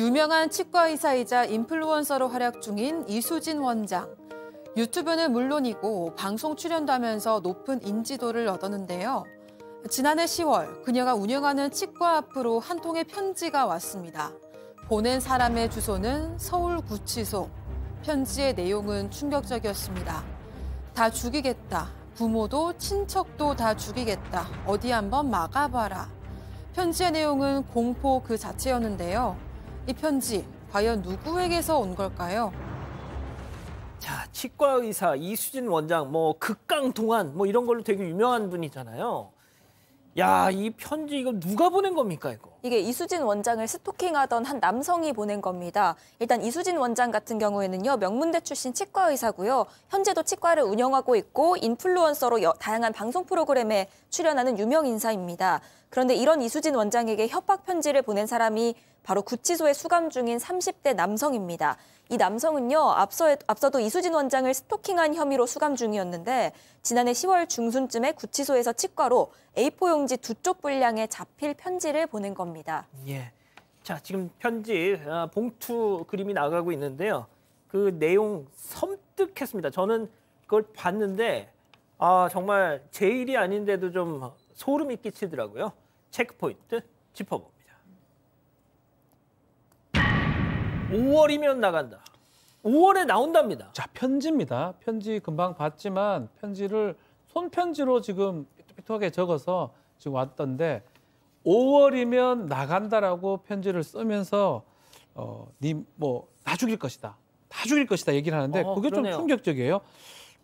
유명한 치과의사이자 인플루언서로 활약 중인 이수진 원장. 유튜브는 물론이고 방송 출연도 하면서 높은 인지도를 얻었는데요. 지난해 10월 그녀가 운영하는 치과 앞으로 한 통의 편지가 왔습니다. 보낸 사람의 주소는 서울구치소. 편지의 내용은 충격적이었습니다. 다 죽이겠다. 부모도 친척도 다 죽이겠다. 어디 한번 막아봐라. 편지의 내용은 공포 그 자체였는데요. 이 편지 과연 누구에게서 온 걸까요? 자, 치과 의사 이수진 원장 뭐 극강 동안 뭐 이런 걸로 되게 유명한 분이잖아요. 야, 이 편지 이거 누가 보낸 겁니까, 이거? 이게 이수진 원장을 스토킹하던 한 남성이 보낸 겁니다. 일단 이수진 원장 같은 경우에는요. 명문대 출신 치과 의사고요. 현재도 치과를 운영하고 있고 인플루언서로 여, 다양한 방송 프로그램에 출연하는 유명 인사입니다. 그런데 이런 이수진 원장에게 협박 편지를 보낸 사람이 바로 구치소에 수감 중인 30대 남성입니다. 이 남성은요, 앞서, 앞서도 이수진 원장을 스토킹한 혐의로 수감 중이었는데 지난해 10월 중순쯤에 구치소에서 치과로 A4 용지 두 쪽 분량의 자필 편지를 보낸 겁니다. 예. 자, 지금 편지 아, 봉투 그림이 나가고 있는데요. 그 내용 섬뜩했습니다. 저는 그걸 봤는데 아, 정말 제 일이 아닌데도 좀 소름이 끼치더라고요. 체크포인트 짚어보 5월이면 나간다. 5월에 나온답니다. 자, 편지입니다. 편지 금방 봤지만 편지를 손편지로 지금 삐뚤하게 적어서 지금 왔던데 5월이면 나간다라고 편지를 쓰면서 어, 님뭐 다 죽일 것이다. 다 죽일 것이다 얘기를 하는데 어, 그게 그러네요. 좀 충격적이에요.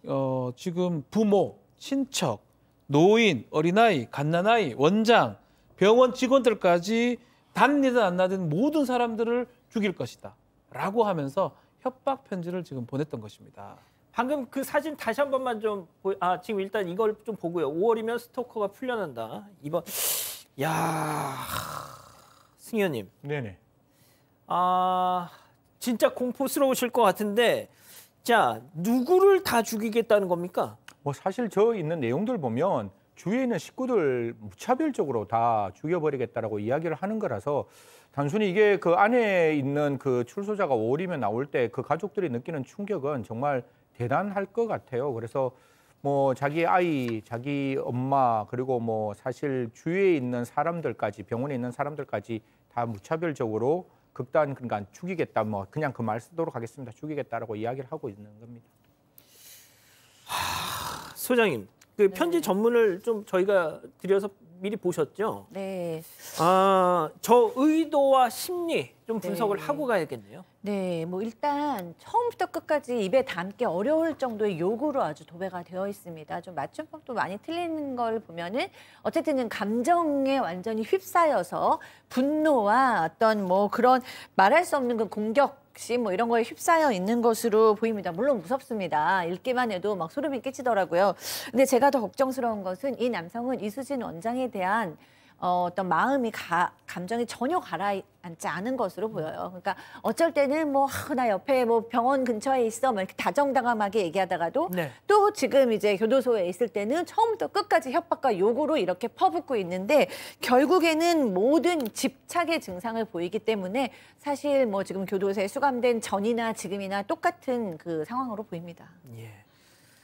어, 지금 부모, 친척, 노인, 어린아이, 갓난아이, 원장, 병원 직원들까지 단내든 안 나든 모든 사람들을 죽일 것이다. 라고 하면서 협박 편지를 지금 보냈던 것입니다. 방금 그 사진 다시 한 번만 좀 보... 아, 지금 일단 이걸 좀 보고요. 5월이면 스토커가 풀려난다. 이번 야. 승현 님. 네, 네. 아, 진짜 공포스러우실 것 같은데 자, 누구를 다 죽이겠다는 겁니까? 뭐 사실 저 있는 내용들 보면 주위에 있는 식구들 무차별적으로 다 죽여버리겠다라고 이야기를 하는 거라서 단순히 이게 그 안에 있는 그 출소자가 오월이면 나올 때 그 가족들이 느끼는 충격은 정말 대단할 것 같아요. 그래서 뭐 자기 아이, 자기 엄마 그리고 뭐 사실 주위에 있는 사람들까지 병원에 있는 사람들까지 다 무차별적으로 극단 그러니까 죽이겠다 뭐 그냥 그 말 쓰도록 하겠습니다 죽이겠다라고 이야기를 하고 있는 겁니다. 하, 소장님 그 네. 편지 전문을 좀 저희가 드려서 미리 보셨죠? 네. 아, 저 의도와 심리 좀 네. 분석을 네. 하고 가야겠네요. 네, 뭐 일단 처음부터 끝까지 입에 담기 어려울 정도의 요구로 아주 도배가 되어 있습니다. 좀 맞춤법도 많이 틀리는 걸 보면은 어쨌든 감정에 완전히 휩싸여서 분노와 어떤 뭐 그런 말할 수 없는 그 공격 역시 뭐 이런 거에 휩싸여 있는 것으로 보입니다. 물론 무섭습니다. 읽기만 해도 막 소름이 끼치더라고요. 근데 제가 더 걱정스러운 것은 이 남성은 이수진 원장에 대한 어, 떤 마음이 가, 감정이 전혀 가라앉지 않은 것으로 보여요. 그러니까 어쩔 때는 뭐나 아, 옆에 뭐 병원 근처에 있어 막 뭐 이렇게 다정다감하게 얘기하다가도 네. 또 지금 이제 교도소에 있을 때는 처음부터 끝까지 협박과 요구로 이렇게 퍼붓고 있는데 결국에는 모든 집착의 증상을 보이기 때문에 사실 뭐 지금 교도소에 수감된 전이나 지금이나 똑같은 그 상황으로 보입니다. 예.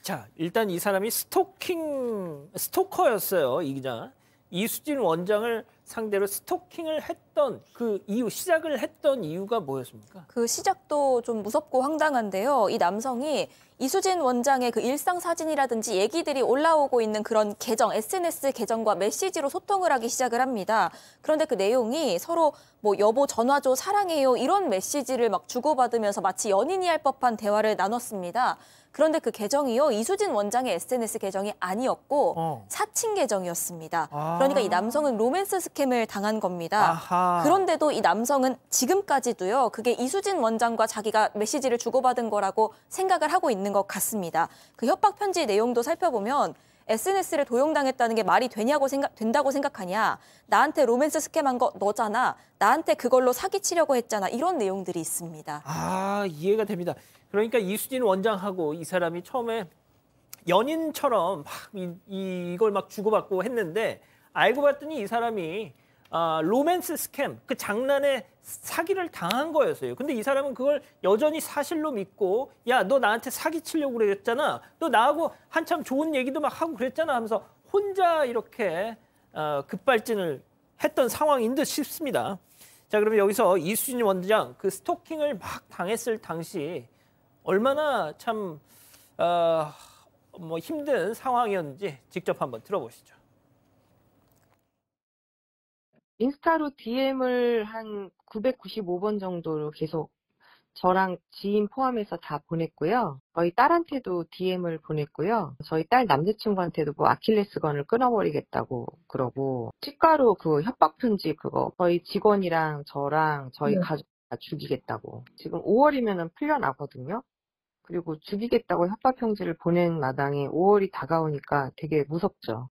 자, 일단 이 사람이 스토킹 스토커였어요, 이 기자. 이수진 원장을 상대로 스토킹을 했던 그 이유 시작을 했던 이유가 뭐였습니까? 그 시작도 좀 무섭고 황당한데요. 이 남성이 이수진 원장의 그 일상 사진이라든지 얘기들이 올라오고 있는 그런 계정 SNS 계정과 메시지로 소통을 하기 시작을 합니다. 그런데 그 내용이 서로 뭐 여보 전화 줘 사랑해요 이런 메시지를 막 주고받으면서 마치 연인이 할 법한 대화를 나눴습니다. 그런데 그 계정이요 이수진 원장의 SNS 계정이 아니었고 어. 사칭 계정이었습니다. 아. 그러니까 이 남성은 로맨스 스캠을 당한 겁니다. 아하. 그런데도 이 남성은 지금까지도요 그게 이수진 원장과 자기가 메시지를 주고받은 거라고 생각을 하고 있는 것 같습니다. 그 협박 편지 내용도 살펴보면 SNS를 도용당했다는 게 말이 되냐고 생각, 된다고 생각하냐. 나한테 로맨스 스캠한 거 너잖아. 나한테 그걸로 사기치려고 했잖아. 이런 내용들이 있습니다. 아, 이해가 됩니다. 그러니까 이수진 원장하고 이 사람이 처음에 연인처럼 막 이, 이걸 막 주고받고 했는데 알고 봤더니 이 사람이 아, 로맨스 스캠, 그 장난에 사기를 당한 거였어요. 근데 이 사람은 그걸 여전히 사실로 믿고 야, 너 나한테 사기 치려고 그랬잖아. 너 나하고 한참 좋은 얘기도 막 하고 그랬잖아 하면서 혼자 이렇게 어, 급발진을 했던 상황인 듯 싶습니다. 자, 그러면 여기서 이수진 원장 그 스토킹을 막 당했을 당시 얼마나 참 어, 뭐 힘든 상황이었는지 직접 한번 들어보시죠. 인스타로 DM을 한 995번 정도로 계속 저랑 지인 포함해서 다 보냈고요. 저희 딸한테도 DM을 보냈고요. 저희 딸 남자친구한테도 뭐 아킬레스건을 끊어버리겠다고 그러고 치과로 그 협박 편지 그거 저희 직원이랑 저랑 저희 네. 가족 다 죽이겠다고 지금 5월이면은 풀려나거든요. 그리고 죽이겠다고 협박 편지를 보낸 마당에 5월이 다가오니까 되게 무섭죠.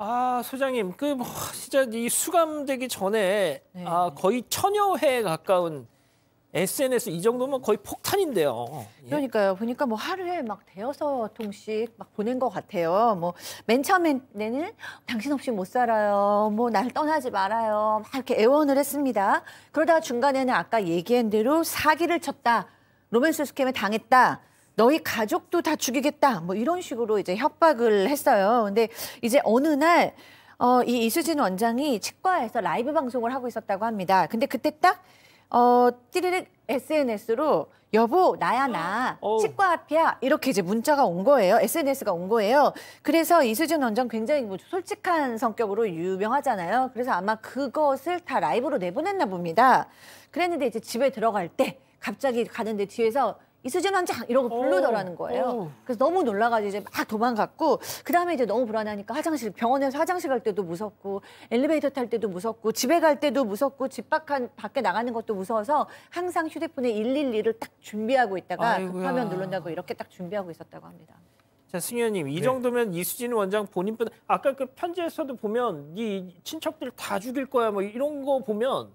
아 소장님 그뭐 진짜 이 수감되기 전에 네. 아 거의 천여 회에 가까운 SNS 이 정도면 거의 폭탄인데요. 예. 그러니까요. 보니까 뭐 하루에 막 대여섯 통씩 막 보낸 것 같아요. 뭐 맨 처음에는 당신 없이 못 살아요. 뭐 날 떠나지 말아요. 막 이렇게 애원을 했습니다. 그러다가 중간에는 아까 얘기한 대로 사기를 쳤다. 로맨스 스캠에 당했다. 너희 가족도 다 죽이겠다. 뭐 이런 식으로 이제 협박을 했어요. 근데 이제 어느 날 어, 이 이수진 원장이 치과에서 라이브 방송을 하고 있었다고 합니다. 근데 그때 딱 어, 띠리릭 SNS로 여보 나야 나 어. 치과 앞이야 이렇게 이제 문자가 온 거예요 SNS가 온 거예요 그래서 이수진 원장 굉장히 뭐 솔직한 성격으로 유명하잖아요 그래서 아마 그것을 다 라이브로 내보냈나 봅니다 그랬는데 이제 집에 들어갈 때 갑자기 가는데 뒤에서 이수진 원장 이러고 부르더라는 어, 거예요. 어. 그래서 너무 놀라가지고 이제 막 도망갔고 그 다음에 이제 너무 불안하니까 화장실 병원에서 화장실 갈 때도 무섭고 엘리베이터 탈 때도 무섭고 집에 갈 때도 무섭고 집 밖한 밖에 나가는 것도 무서워서 항상 휴대폰에 112를 딱 준비하고 있다가 아이고야. 급하면 누른다고 이렇게 딱 준비하고 있었다고 합니다. 자, 승현님, 이 네. 정도면 네. 이수진 원장 본인뿐 아까 그 편지에서도 보면 이 친척들 다 죽일 거야 뭐 이런 거 보면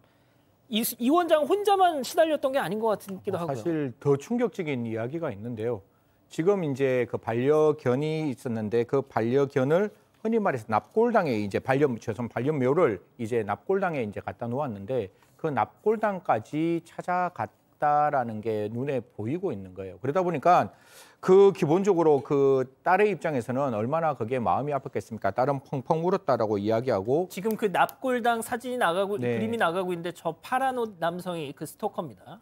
이, 이 원장 혼자만 시달렸던 게 아닌 것 같기도 하고요. 사실 더 충격적인 이야기가 있는데요. 지금 이제 그 반려견이 있었는데 그 반려견을 흔히 말해서 납골당에 이제 반려 죄송 반려묘를 이제 납골당에 이제 갖다 놓았는데 그 납골당까지 찾아갔 있다라는 게 눈에 보이고 있는 거예요. 그러다 보니까 그 기본적으로 그 딸의 입장에서는 얼마나 그게 마음이 아팠겠습니까? 딸은 펑펑 울었다라고 이야기하고 지금 그 납골당 사진이 나가고 네. 그림이 나가고 있는데 저 파란 옷 남성이 그 스토커입니다.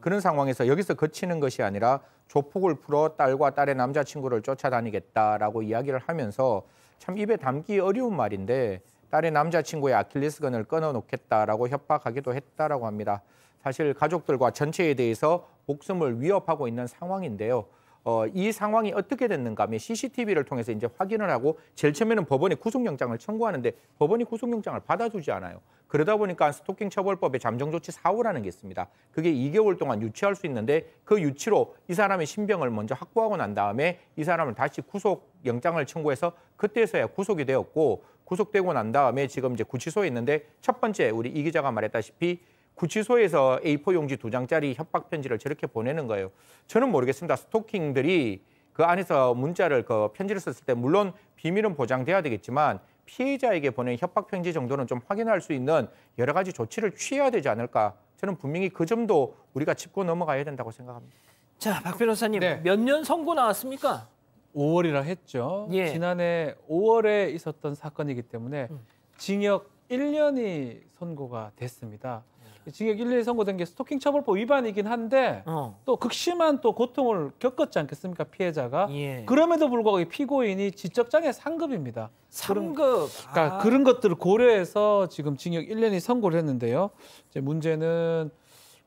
그런 상황에서 여기서 그치는 것이 아니라 조폭을 풀어 딸과 딸의 남자친구를 쫓아다니겠다라고 이야기를 하면서 참 입에 담기 어려운 말인데 딸의 남자친구의 아킬레스건을 끊어놓겠다라고 협박하기도 했다라고 합니다. 사실 가족들과 전체에 대해서 목숨을 위협하고 있는 상황인데요. 어, 이 상황이 어떻게 됐는가 하면 CCTV를 통해서 이제 확인을 하고 제일 처음에는 법원에 구속영장을 청구하는데 법원이 구속영장을 받아주지 않아요. 그러다 보니까 스토킹 처벌법의 잠정 조치 4호라는 게 있습니다. 그게 2개월 동안 유치할 수 있는데 그 유치로 이 사람의 신병을 먼저 확보하고 난 다음에 이 사람을 다시 구속영장을 청구해서 그때서야 구속이 되었고 구속되고 난 다음에 지금 이제 구치소에 있는데 첫 번째 우리 이 기자가 말했다시피 구치소에서 A4 용지 두 장짜리 협박 편지를 저렇게 보내는 거예요. 저는 모르겠습니다. 스토킹들이 그 안에서 문자를 그 편지를 썼을 때 물론 비밀은 보장돼야 되겠지만 피해자에게 보낸 협박 편지 정도는 좀 확인할 수 있는 여러 가지 조치를 취해야 되지 않을까. 저는 분명히 그 점도 우리가 짚고 넘어가야 된다고 생각합니다. 자, 박 변호사님, 네. 몇년 선고 나왔습니까? 5월이라 했죠. 예. 지난해 5월에 있었던 사건이기 때문에 음. 징역 1년이 선고가 됐습니다. 징역 1, 년에 선고된 게 스토킹 처벌법 위반이긴 한데 어. 또 극심한 또 고통을 겪었지 않겠습니까 피해자가 예. 그럼에도 불구하고 피고인이 지적장애 3급입니다. 3급. 그러니까 아. 그런 것들을 고려해서 지금 징역 1년이 선고를 했는데요. 이제 문제는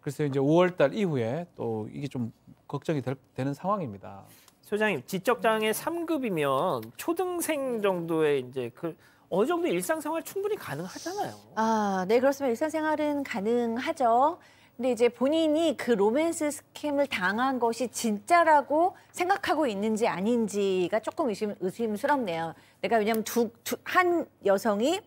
글쎄요 이제 5월달 이후에 또 이게 좀 걱정이 될, 되는 상황입니다. 소장님 지적장애 3급이면 초등생 정도의 이제 그 어느 정도 일상생활 충분히 가능하잖아요. 아, 네, 그렇습니다. 일상생활은 가능하죠. 근데 이제 본인이 그 로맨스 스캠을 당한 것이 진짜라고 생각하고 있는지 아닌지가 조금 의심, 의심스럽네요. 내가 왜냐면 두, 두, 한 여성이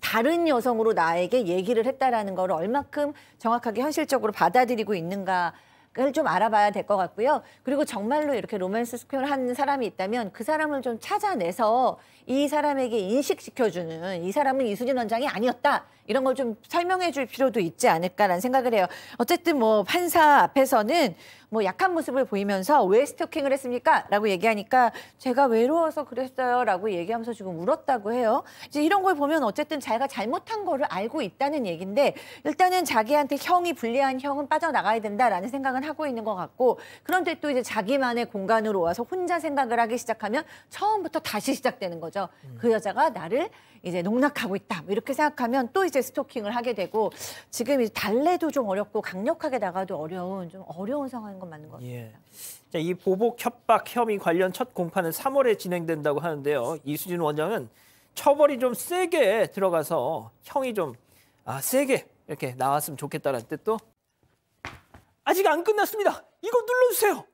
다른 여성으로 나에게 얘기를 했다라는 걸 얼마큼 정확하게 현실적으로 받아들이고 있는가 그걸 좀 알아봐야 될 것 같고요. 그리고 정말로 이렇게 로맨스 스퀘어를 한 사람이 있다면 그 사람을 좀 찾아내서 이 사람에게 인식시켜주는 이 사람은 이수진 원장이 아니었다 이런 걸 좀 설명해 줄 필요도 있지 않을까라는 생각을 해요. 어쨌든 뭐 판사 앞에서는 뭐 약한 모습을 보이면서 왜 스토킹을 했습니까? 라고 얘기하니까 제가 외로워서 그랬어요. 라고 얘기하면서 지금 울었다고 해요. 이제 이런 걸 보면 어쨌든 자기가 잘못한 거를 알고 있다는 얘기인데 일단은 자기한테 형이 불리한 형은 빠져나가야 된다라는 생각은 하고 있는 것 같고 그런데 또 이제 자기만의 공간으로 와서 혼자 생각을 하기 시작하면 처음부터 다시 시작되는 거죠. 음. 그 여자가 나를 이제 농락하고 있다. 뭐 이렇게 생각하면 또 이제 스토킹을 하게 되고 지금 이제 달래도 좀 어렵고 강력하게 나가도 어려운 좀 어려운 상황인 것건 맞는 것 예. 같습니다. 예. 이 보복 협박 혐의 관련 첫 공판은 3월에 진행된다고 하는데요. 이수진 원장은 처벌이 좀 세게 들어가서 형이 좀 아, 세게 이렇게 나왔으면 좋겠다는 뜻도 아직 안 끝났습니다. 이거 눌러주세요.